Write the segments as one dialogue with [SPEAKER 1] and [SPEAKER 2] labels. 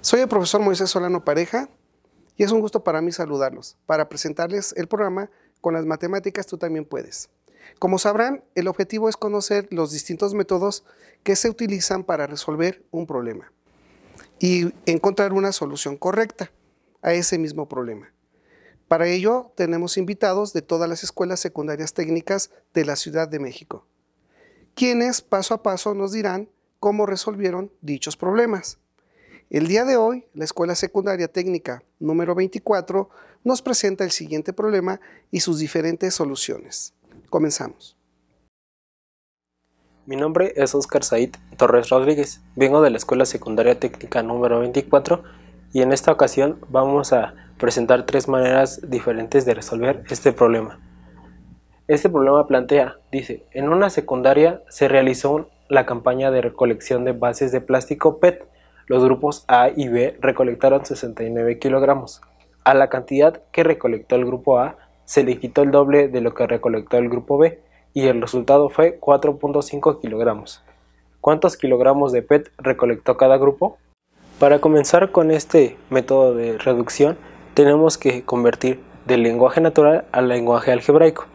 [SPEAKER 1] Soy el profesor Moisés Solano Pareja y es un gusto para mí saludarlos, para presentarles el programa Con las matemáticas tú también puedes. Como sabrán, el objetivo es conocer los distintos métodos que se utilizan para resolver un problema y encontrar una solución correcta a ese mismo problema. Para ello, tenemos invitados de todas las escuelas secundarias técnicas de la Ciudad de México, quienes paso a paso nos dirán cómo resolvieron dichos problemas. El día de hoy, la Escuela Secundaria Técnica número 24 nos presenta el siguiente problema y sus diferentes soluciones. Comenzamos.
[SPEAKER 2] Mi nombre es Oscar Said Torres Rodríguez, vengo de la Escuela Secundaria Técnica número 24 y en esta ocasión vamos a presentar tres maneras diferentes de resolver este problema. Este problema plantea, dice, en una secundaria se realizó la campaña de recolección de bases de plástico PET los grupos A y B recolectaron 69 kilogramos. A la cantidad que recolectó el grupo A se le quitó el doble de lo que recolectó el grupo B y el resultado fue 4.5 kilogramos. ¿Cuántos kilogramos de PET recolectó cada grupo? Para comenzar con este método de reducción, tenemos que convertir del lenguaje natural al lenguaje algebraico.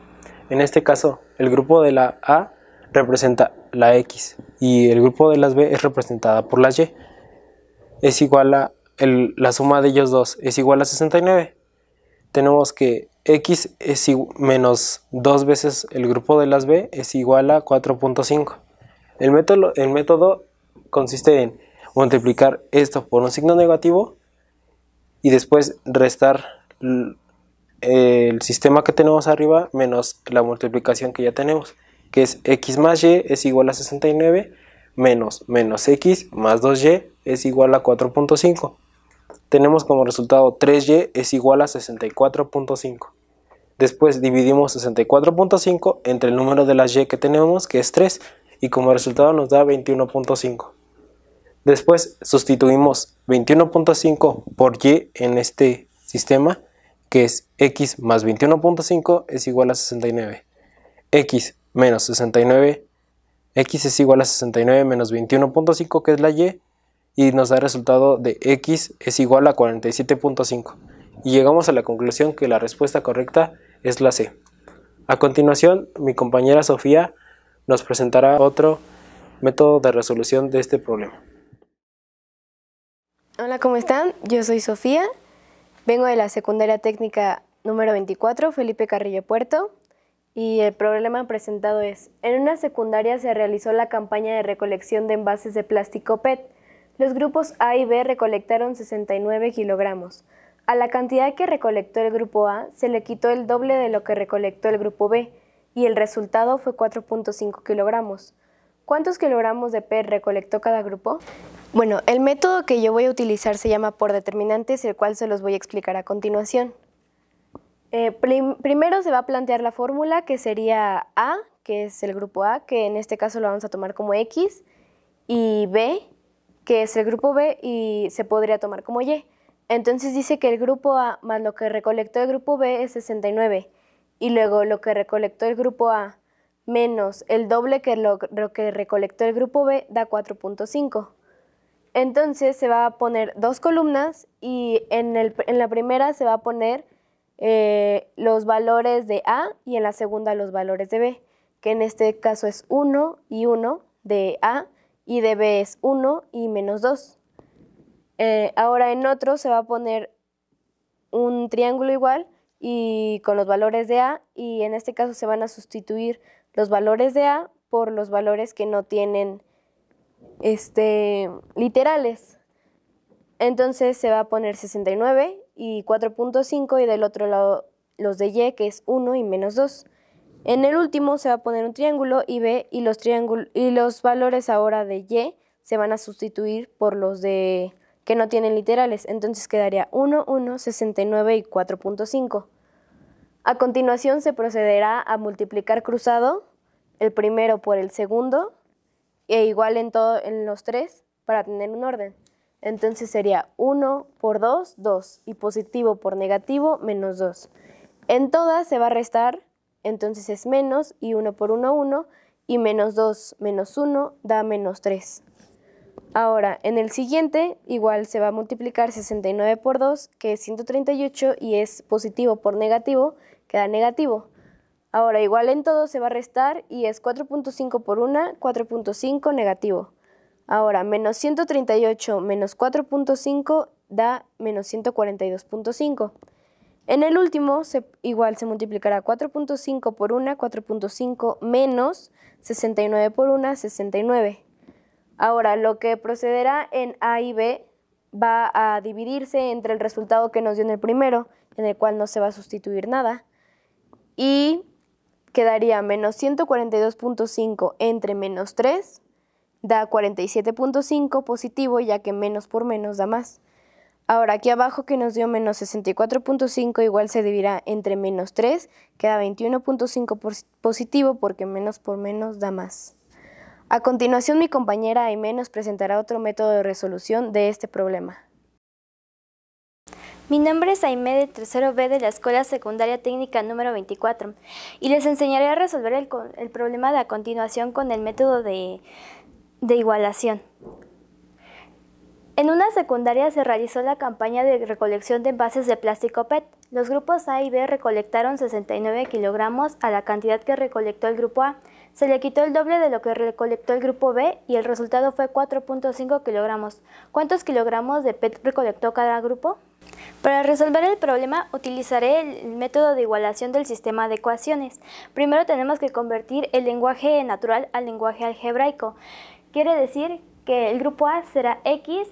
[SPEAKER 2] En este caso, el grupo de la A representa la X y el grupo de las B es representada por la Y es igual a la suma de ellos dos es igual a 69. Tenemos que x es menos dos veces el grupo de las b es igual a 4.5. El método, el método consiste en multiplicar esto por un signo negativo y después restar el sistema que tenemos arriba menos la multiplicación que ya tenemos, que es x más y es igual a 69 menos menos x más 2y es igual a 4.5. Tenemos como resultado 3y es igual a 64.5. Después dividimos 64.5 entre el número de las y que tenemos, que es 3, y como resultado nos da 21.5. Después sustituimos 21.5 por y en este sistema, que es x más 21.5 es igual a 69. x menos 69, x es igual a 69 menos 21.5, que es la y, y nos da el resultado de x es igual a 47.5 y llegamos a la conclusión que la respuesta correcta es la C. A continuación, mi compañera Sofía nos presentará otro método de resolución de este problema. Hola,
[SPEAKER 3] ¿cómo están? Yo soy Sofía, vengo de la secundaria técnica número 24, Felipe Carrillo Puerto, y el problema presentado es, en una secundaria se realizó la campaña de recolección de envases de plástico PET, los grupos A y B recolectaron 69 kilogramos. A la cantidad que recolectó el grupo A se le quitó el doble de lo que recolectó el grupo B, y el resultado fue 4.5 kilogramos. ¿Cuántos kilogramos de P recolectó cada grupo? Bueno, el método que yo voy a utilizar se llama por determinantes, el cual se los voy a explicar a continuación. Eh, primero se va a plantear la fórmula que sería A, que es el grupo A, que en este caso lo vamos a tomar como X, y B, que es el grupo B y se podría tomar como Y. Entonces dice que el grupo A más lo que recolectó el grupo B es 69 y luego lo que recolectó el grupo A menos el doble que lo, que recolectó el grupo B da 4.5. Entonces se va a poner dos columnas y en, la primera se va a poner eh, los valores de A y en la segunda los valores de B, que en este caso es 1 y 1 de A y de b es 1 y menos 2. Eh, ahora en otro se va a poner un triángulo igual y con los valores de A y en este caso se van a sustituir los valores de A por los valores que no tienen este, literales. Entonces se va a poner 69 y 4.5 y del otro lado los de Y que es 1 y menos 2. En el último se va a poner un triángulo y B y los, y los valores ahora de Y se van a sustituir por los de que no tienen literales. Entonces quedaría 1, 1, 69 y 4.5. A continuación se procederá a multiplicar cruzado el primero por el segundo e igual en, todo, en los tres para tener un orden. Entonces sería 1 por 2, 2 y positivo por negativo, menos 2. En todas se va a restar entonces es menos y 1 por 1, 1, y menos 2 menos 1 da menos 3. Ahora, en el siguiente, igual se va a multiplicar 69 por 2, que es 138, y es positivo por negativo, que da negativo. Ahora, igual en todo se va a restar y es 4.5 por 1, 4.5 negativo. Ahora, menos 138 menos 4.5 da menos 142.5. En el último, igual se multiplicará 4.5 por 1, 4.5 menos 69 por 1, 69. Ahora, lo que procederá en A y B va a dividirse entre el resultado que nos dio en el primero, en el cual no se va a sustituir nada, y quedaría menos 142.5 entre menos 3, da 47.5 positivo, ya que menos por menos da más. Ahora, aquí abajo que nos dio menos 64.5 igual se dividirá entre menos 3, queda 21.5 positivo porque menos por menos da más. A continuación, mi compañera Aime nos presentará otro método de resolución de este problema.
[SPEAKER 4] Mi nombre es Aime de tercero B de la Escuela Secundaria Técnica número 24 y les enseñaré a resolver el, problema de a continuación con el método de igualación. En una secundaria se realizó la campaña de recolección de envases de plástico PET. Los grupos A y B recolectaron 69 kilogramos a la cantidad que recolectó el grupo A. Se le quitó el doble de lo que recolectó el grupo B y el resultado fue 4.5 kilogramos. ¿Cuántos kilogramos de PET recolectó cada grupo? Para resolver el problema utilizaré el método de igualación del sistema de ecuaciones. Primero tenemos que convertir el lenguaje natural al lenguaje algebraico. Quiere decir que el grupo A será X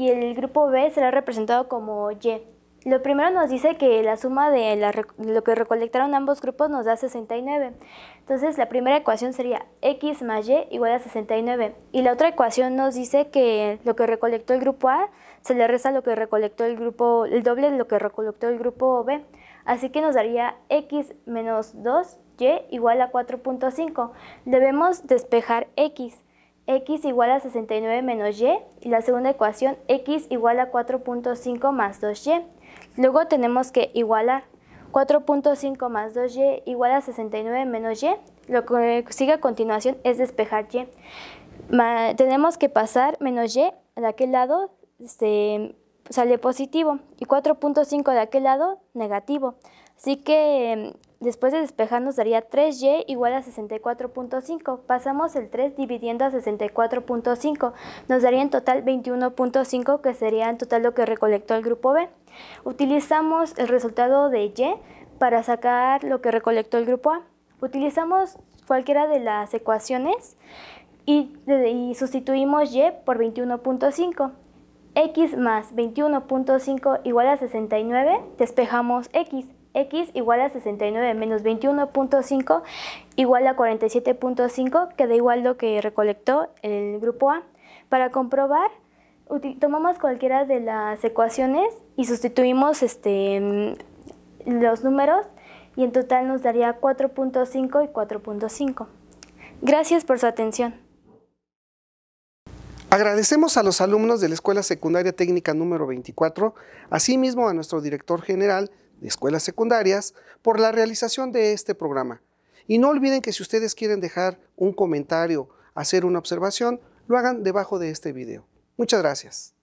[SPEAKER 4] y el grupo B será representado como Y. Lo primero nos dice que la suma de lo que recolectaron ambos grupos nos da 69. Entonces la primera ecuación sería x más y igual a 69. Y la otra ecuación nos dice que lo que recolectó el grupo A se le resta lo que recolectó el grupo, el doble de lo que recolectó el grupo B. Así que nos daría x menos 2y igual a 4.5. Debemos despejar x x igual a 69 menos y y la segunda ecuación x igual a 4.5 más 2y. Luego tenemos que igualar 4.5 más 2y igual a 69 menos y. Lo que sigue a continuación es despejar y. tenemos que pasar menos y de aquel lado se este, sale positivo y 4.5 de aquel lado negativo. Así que em, Después de despejar nos daría 3y igual a 64.5. Pasamos el 3 dividiendo a 64.5. Nos daría en total 21.5 que sería en total lo que recolectó el grupo B. Utilizamos el resultado de y para sacar lo que recolectó el grupo A. Utilizamos cualquiera de las ecuaciones y, sustituimos y por 21.5 x más 21.5 igual a 69, despejamos x x igual a 69 menos 21.5 igual a 47.5, que da igual lo que recolectó el grupo A. Para comprobar, tomamos cualquiera de las ecuaciones y sustituimos este, los números y en total nos daría 4.5 y 4.5. Gracias por su atención.
[SPEAKER 1] Agradecemos a los alumnos de la Escuela Secundaria Técnica número 24, asimismo a nuestro director general, de escuelas secundarias por la realización de este programa. Y no olviden que si ustedes quieren dejar un comentario, hacer una observación, lo hagan debajo de este video. Muchas gracias.